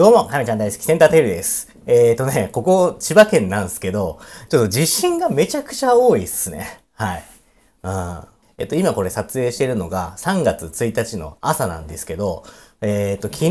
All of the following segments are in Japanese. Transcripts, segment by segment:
どうも、はめちゃん大好き、センターテールです。えーとね、ここ、千葉県なんですけど、ちょっと地震がめちゃくちゃ多いっすね。はい。うん。えっと、今これ撮影してるのが3月1日の朝なんですけど、えっ、ー、と、昨日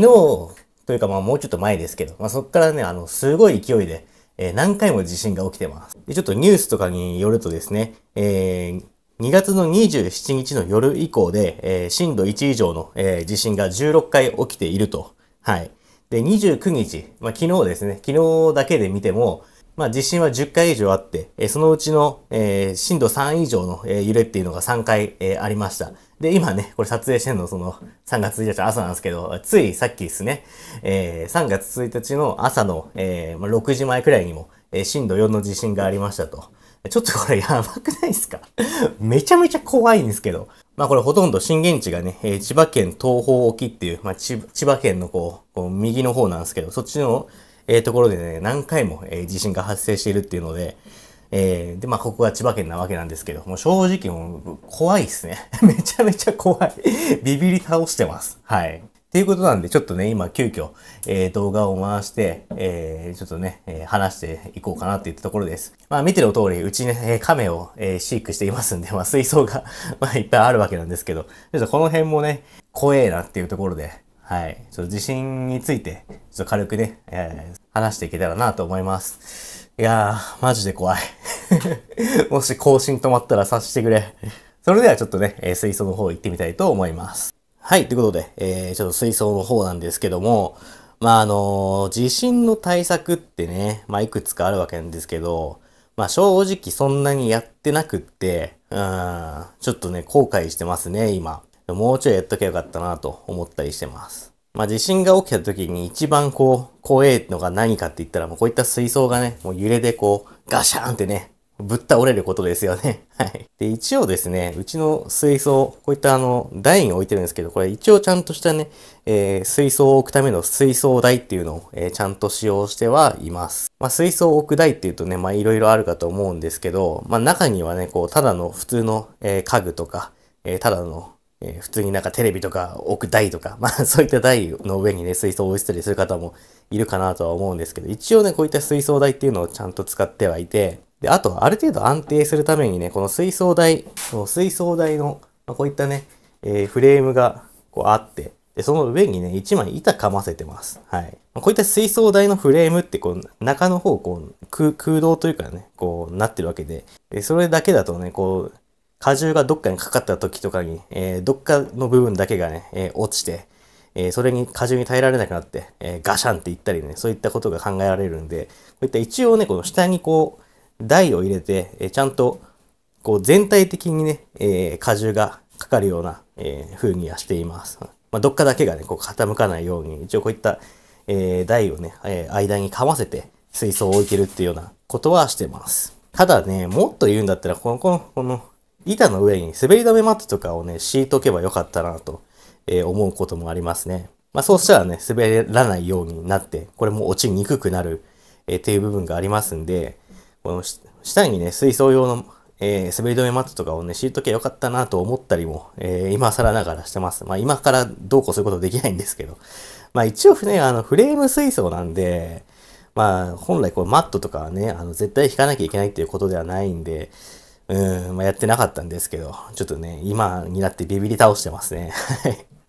というかまあもうちょっと前ですけど、まあそっからね、あの、すごい勢いで、えー、何回も地震が起きてます。で、ちょっとニュースとかによるとですね、えー、2月の27日の夜以降で、えー、震度1以上の、えー、地震が16回起きていると。はい。で、29日、まあ、昨日ですね、昨日だけで見ても、まあ、地震は10回以上あって、えそのうちの、えー、震度3以上の、えー、揺れっていうのが3回、えー、ありました。で、今ね、これ撮影してんの、その、3月1日朝なんですけど、ついさっきですね、え3月1日の朝の、えまあ、6時前くらいにも、え震度4の地震がありましたと。ちょっとこれやばくないですか めちゃめちゃ怖いんですけど。まあこれほとんど震源地がね、えー、千葉県東方沖っていう、まあ千葉県のこう、こう右の方なんですけど、そっちの、えー、ところでね、何回も、えー、地震が発生しているっていうので、えー、で、まあ、ここが千葉県なわけなんですけど、もう正直もう、怖いっすね。めちゃめちゃ怖い。ビビり倒してます。はい。っていうことなんで、ちょっとね、今、急遽、えー、動画を回して、えー、ちょっとね、えー、話していこうかなっていったところです。まあ、見ての通り、うちね、亀を、えー、飼育していますんで、まあ、水槽が まあ、いっぱいあるわけなんですけど、ちょっとこの辺もね、怖えなっていうところで、はい、ちょっと地震について、ちょっと軽くね、えー、話していけたらなと思います。いやー、マジで怖い もし更新止まったら察してくれそれではちょっとね、え水槽の方行ってみたいと思います。はい、ということで、えー、ちょっと水槽の方なんですけども、まあ、あのー、地震の対策ってね、まあ、いくつかあるわけなんですけど、まあ、正直そんなにやってなくって、うん、ちょっとね、後悔してますね、今。もうちょいやっときゃよかったなと思ったりしてます。まあ、地震が起きた時に一番こう、怖いのが何かって言ったら、もうこういった水槽がね、もう揺れでこう、ガシャーンってね、ぶっ倒れることですよね。はい。で、一応ですね、うちの水槽、こういったあの、台に置いてるんですけど、これ一応ちゃんとしたね、えー、水槽を置くための水槽台っていうのを、えー、ちゃんと使用してはいます。まあ、水槽を置く台っていうとね、まあ、いろいろあるかと思うんですけど、まあ、中にはね、こう、ただの普通の、えー、家具とか、えただのえ普通になんかテレビとか置く台とか、まあ そういった台の上にね、水槽を置いてたりする方もいるかなとは思うんですけど、一応ね、こういった水槽台っていうのをちゃんと使ってはいて、で、あと、ある程度安定するためにね、この水槽台、の水槽台の、まあ、こういったね、えー、フレームがこうあって、で、その上にね、1枚板かませてます。はい。こういった水槽台のフレームって、こう、中の方、こう空、空洞というかね、こう、なってるわけで、でそれだけだとね、こう、荷重がどっかにかかった時とかに、えー、どっかの部分だけがね、えー、落ちて、えー、それに荷重に耐えられなくなって、えガシャンっていったりね、そういったことが考えられるんで、こういった一応ね、この下にこう、台を入れて、えちゃんとこう全体的にね、え荷重がかかるような、えー、風にはしています。まあ、どっかだけがね、こう傾かないように、一応こういった、えー、台をね、えー、間にかませて水槽を置いてるっていうようなことはしてます。ただね、もっと言うんだったら、この、この、この、板の上に滑り止めマットとかをね、敷いとけばよかったなと、えー、思うこともありますね。まあそうしたらね、滑らないようになって、これも落ちにくくなる、えー、っていう部分がありますんで、この下にね、水槽用の、えー、滑り止めマットとかをね、敷いときゃよかったなと思ったりも、えー、今更ながらしてます。まあ今からどうこうすることできないんですけど。まあ一応船、あのフレーム水槽なんで、まあ本来こうマットとかはね、あの絶対引かなきゃいけないっていうことではないんで、うん、まあ、やってなかったんですけど、ちょっとね、今になってビビり倒してますね。はい。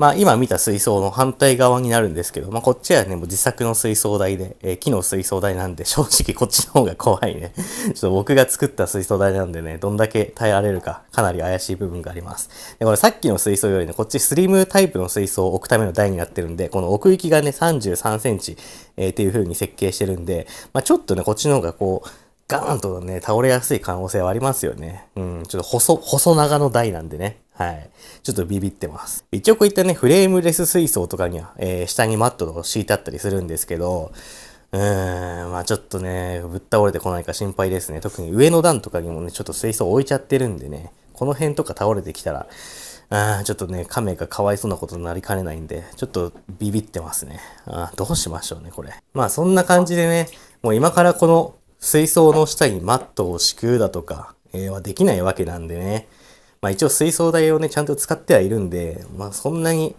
まあ今見た水槽の反対側になるんですけど、まあこっちはね、もう自作の水槽台で、えー、木の水槽台なんで正直こっちの方が怖いね。ちょっと僕が作った水槽台なんでね、どんだけ耐えられるかかなり怪しい部分があります。で、これさっきの水槽よりね、こっちスリムタイプの水槽を置くための台になってるんで、この奥行きがね、33センチ、えー、っていう風に設計してるんで、まあちょっとね、こっちの方がこう、ガーンとね、倒れやすい可能性はありますよね。うん、ちょっと細、細長の台なんでね。はい。ちょっとビビってます。一応こういったね、フレームレス水槽とかには、えー、下にマットを敷いてあったりするんですけど、うーん、まあちょっとね、ぶっ倒れてこないか心配ですね。特に上の段とかにもね、ちょっと水槽置いちゃってるんでね、この辺とか倒れてきたら、あちょっとね、亀がかわいそうなことになりかねないんで、ちょっとビビってますね。あどうしましょうね、これ。まあそんな感じでね、もう今からこの水槽の下にマットを敷くだとか、えー、はできないわけなんでね。まあ一応水槽代をね、ちゃんと使ってはいるんで、まあそんなに、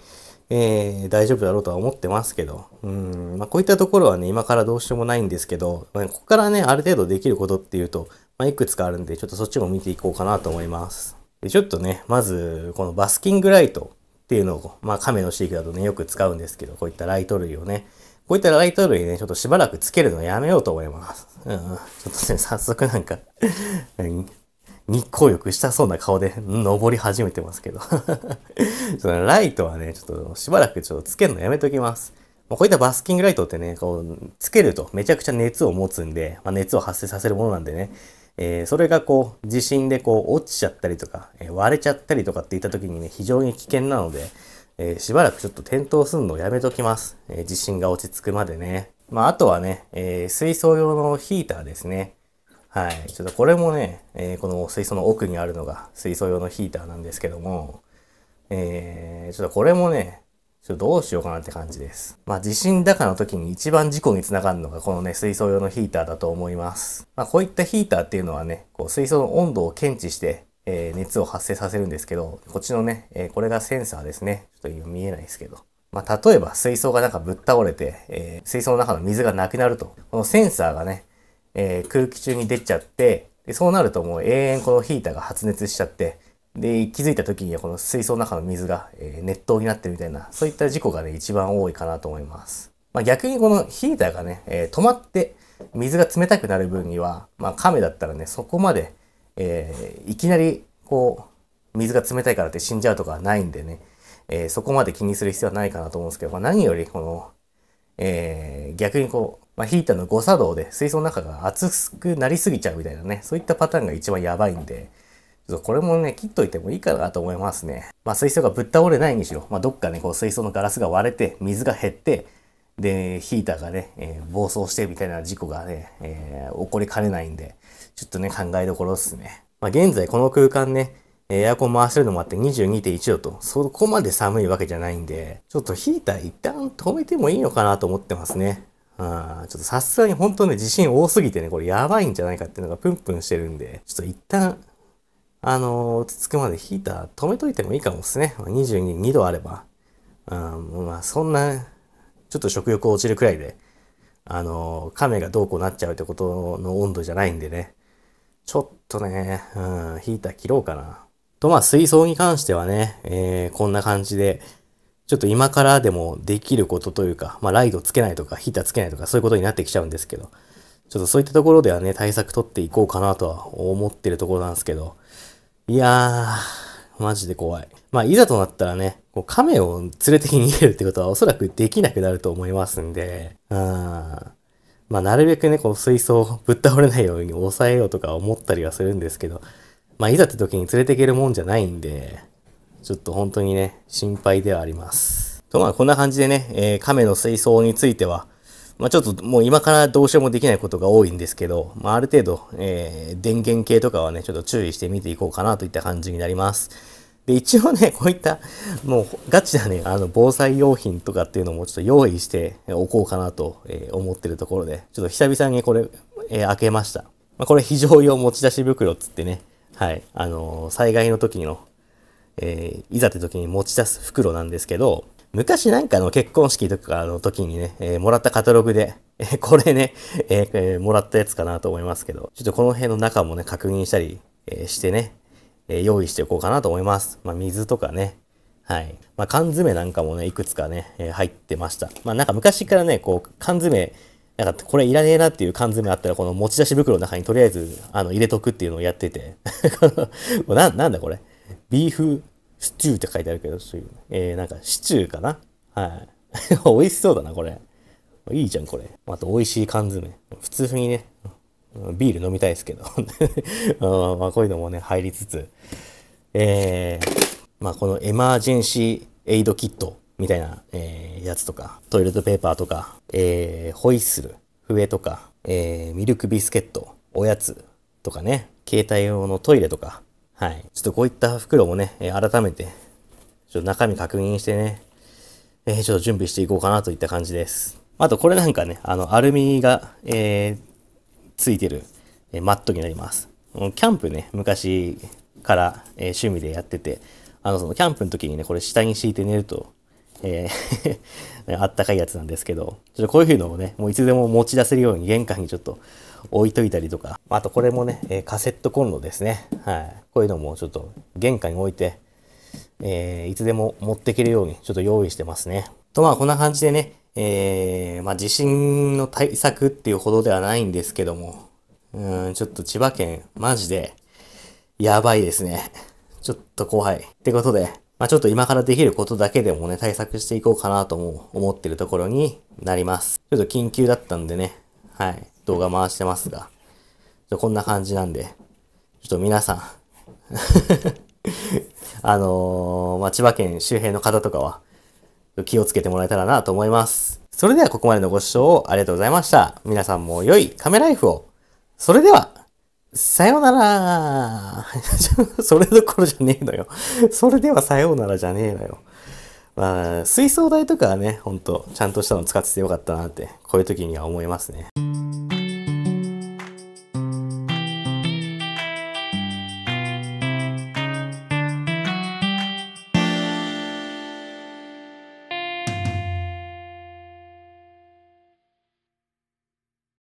えー、大丈夫だろうとは思ってますけど、うん、まあこういったところはね、今からどうしようもないんですけど、まあ、ここからね、ある程度できることっていうと、まあいくつかあるんで、ちょっとそっちも見ていこうかなと思います。でちょっとね、まず、このバスキングライトっていうのを、まあ亀の飼育だとね、よく使うんですけど、こういったライト類をね、こういったライト類ね、ちょっとしばらくつけるのやめようと思います。うん、ちょっとね、早速なんかうん、日光浴したそうな顔で登り始めてますけどその ライトはね、ちょっとしばらくちょっとつけるのやめときます。まこういったバスキングライトってね、こう、つけるとめちゃくちゃ熱を持つんで、まあ、熱を発生させるものなんでね、えー、それがこう、地震でこう、落ちちゃったりとか、えー、割れちゃったりとかっていった時にね、非常に危険なので、えー、しばらくちょっと点灯するのをやめときます。え地震が落ち着くまでね。まあ、あとはね、え水槽用のヒーターですね。はい。ちょっとこれもね、えー、この水槽の奥にあるのが水槽用のヒーターなんですけども、えー、ちょっとこれもね、ちょっとどうしようかなって感じです。まあ地震高の時に一番事故につながるのがこのね、水槽用のヒーターだと思います。まあこういったヒーターっていうのはね、こう水槽の温度を検知して、えー、熱を発生させるんですけど、こっちのね、えこれがセンサーですね。ちょっと今見えないですけど。まあ例えば水槽がなんかぶっ倒れて、え水槽の中の水がなくなると、このセンサーがね、えー、空気中に出ちゃって、でそうなるともう永遠このヒーターが発熱しちゃって、で、気づいた時にはこの水槽の中の水が、えー、熱湯になってるみたいな、そういった事故がね、一番多いかなと思います。まあ、逆にこのヒーターがね、えー、止まって水が冷たくなる分には、まあ、亀だったらね、そこまで、えー、いきなりこう、水が冷たいからって死んじゃうとかはないんでね、えそこまで気にする必要はないかなと思うんですけど、まあ、何よりこの、え逆にこう、まあ、ヒーターの誤作動で水槽の中が熱くなりすぎちゃうみたいなね、そういったパターンが一番やばいんで、ちょっとこれもね、切っといてもいいかなと思いますね。まあ、水槽がぶっ倒れないにしろ、まあ、どっかね、こう水槽のガラスが割れて、水が減って、で、ヒーターがね、えー、暴走してみたいな事故がね、えー、起こりかねないんで、ちょっとね、考えどころですね。まあ、現在この空間ね、エアコン回してるのもあって22.1度と、そこまで寒いわけじゃないんで、ちょっとヒーター一旦止めてもいいのかなと思ってますね。あちょっとさすがに本当ね、自信多すぎてね、これやばいんじゃないかっていうのがプンプンしてるんで、ちょっと一旦、あのー、落ち着くまでヒーター止めといてもいいかもですね。22、2度あれば。うん、まあそんな、ちょっと食欲落ちるくらいで、あのー、亀がどうこうなっちゃうってことの温度じゃないんでね。ちょっとね、うん、ヒーター切ろうかな。とまあ水槽に関してはね、えー、こんな感じで、ちょっと今からでもできることというか、まあ、ライドつけないとか、ヒーターつけないとか、そういうことになってきちゃうんですけど、ちょっとそういったところではね、対策取っていこうかなとは思ってるところなんですけど、いやー、マジで怖い。まあ、いざとなったらね、こう亀を連れて逃げるってことはおそらくできなくなると思いますんで、うん。まあ、なるべくね、こう水槽ぶっ倒れないように抑えようとか思ったりはするんですけど、まあ、いざって時に連れていけるもんじゃないんで、ちょっと本当にね、心配ではあります。とまあ、こんな感じでね、えー、亀の水槽については、まあ、ちょっともう今からどうしようもできないことが多いんですけど、まあ、ある程度、えー、電源系とかはね、ちょっと注意して見ていこうかなといった感じになります。で、一応ね、こういった、もうガチなね、あの、防災用品とかっていうのもちょっと用意しておこうかなと思ってるところで、ちょっと久々にこれ、えー、開けました。まあ、これ非常用持ち出し袋っつってね、はい、あのー、災害の時のえー、いざって時に持ち出す袋なんですけど、昔なんかの結婚式とかの時にね、えー、もらったカタログで、えー、これね、ええー、もらったやつかなと思いますけど、ちょっとこの辺の中もね、確認したり、えしてね、え用意しておこうかなと思います。まあ、水とかね、はい。まあ、缶詰なんかもね、いくつかね、え入ってました。まあ、なんか昔からね、こう、缶詰、なんかこれいらねえなっていう缶詰あったら、この持ち出し袋の中にとりあえず、あの、入れとくっていうのをやってて、な、なんだこれ。ビーフシチューって書いてあるけど、そういう、えー、なんかシチューかなはい。美味しそうだな、これ。いいじゃん、これ。あと、美味しい缶詰。普通にね、ビール飲みたいですけど。あまあ、こういうのもね、入りつつ。えー、まあ、このエマージェンシーエイドキットみたいな、えー、やつとか、トイレットペーパーとか、えー、ホイッスル、笛とか、えー、ミルクビスケット、おやつとかね、携帯用のトイレとか、はい。ちょっとこういった袋もね、え改めて、ちょっと中身確認してね、えー、ちょっと準備していこうかなといった感じです。あとこれなんかね、あの、アルミが、えー、ついてる、えマットになります。キャンプね、昔から、え趣味でやってて、あの、そのキャンプの時にね、これ下に敷いて寝ると、えー あったかいやつなんですけど、ちょっとこういうのをね、もういつでも持ち出せるように玄関にちょっと置いといたりとか、あとこれもね、えカセットコンロですね。はい。こういうのもちょっと玄関に置いて、えー、いつでも持っていけるようにちょっと用意してますね。とまあこんな感じでね、えー、まあ地震の対策っていうほどではないんですけども、うん、ちょっと千葉県マジでやばいですね。ちょっと怖い。ってことで、まあ、ちょっと今からできることだけでもね、対策していこうかなとも思ってるところになります。ちょっと緊急だったんでね、はい、動画回してますが、ちょこんな感じなんで、ちょっと皆さん あのー、まあ、千葉県周辺の方とかは、気をつけてもらえたらなと思います。それではここまでのご視聴ありがとうございました。皆さんも良いカメライフを。それでは。さようなら それどころじゃねえのよそれではさようならじゃねえのよ。まあ、水槽代とかはね、ほんと、ちゃんとしたの使っててよかったなって、こういう時には思いますね。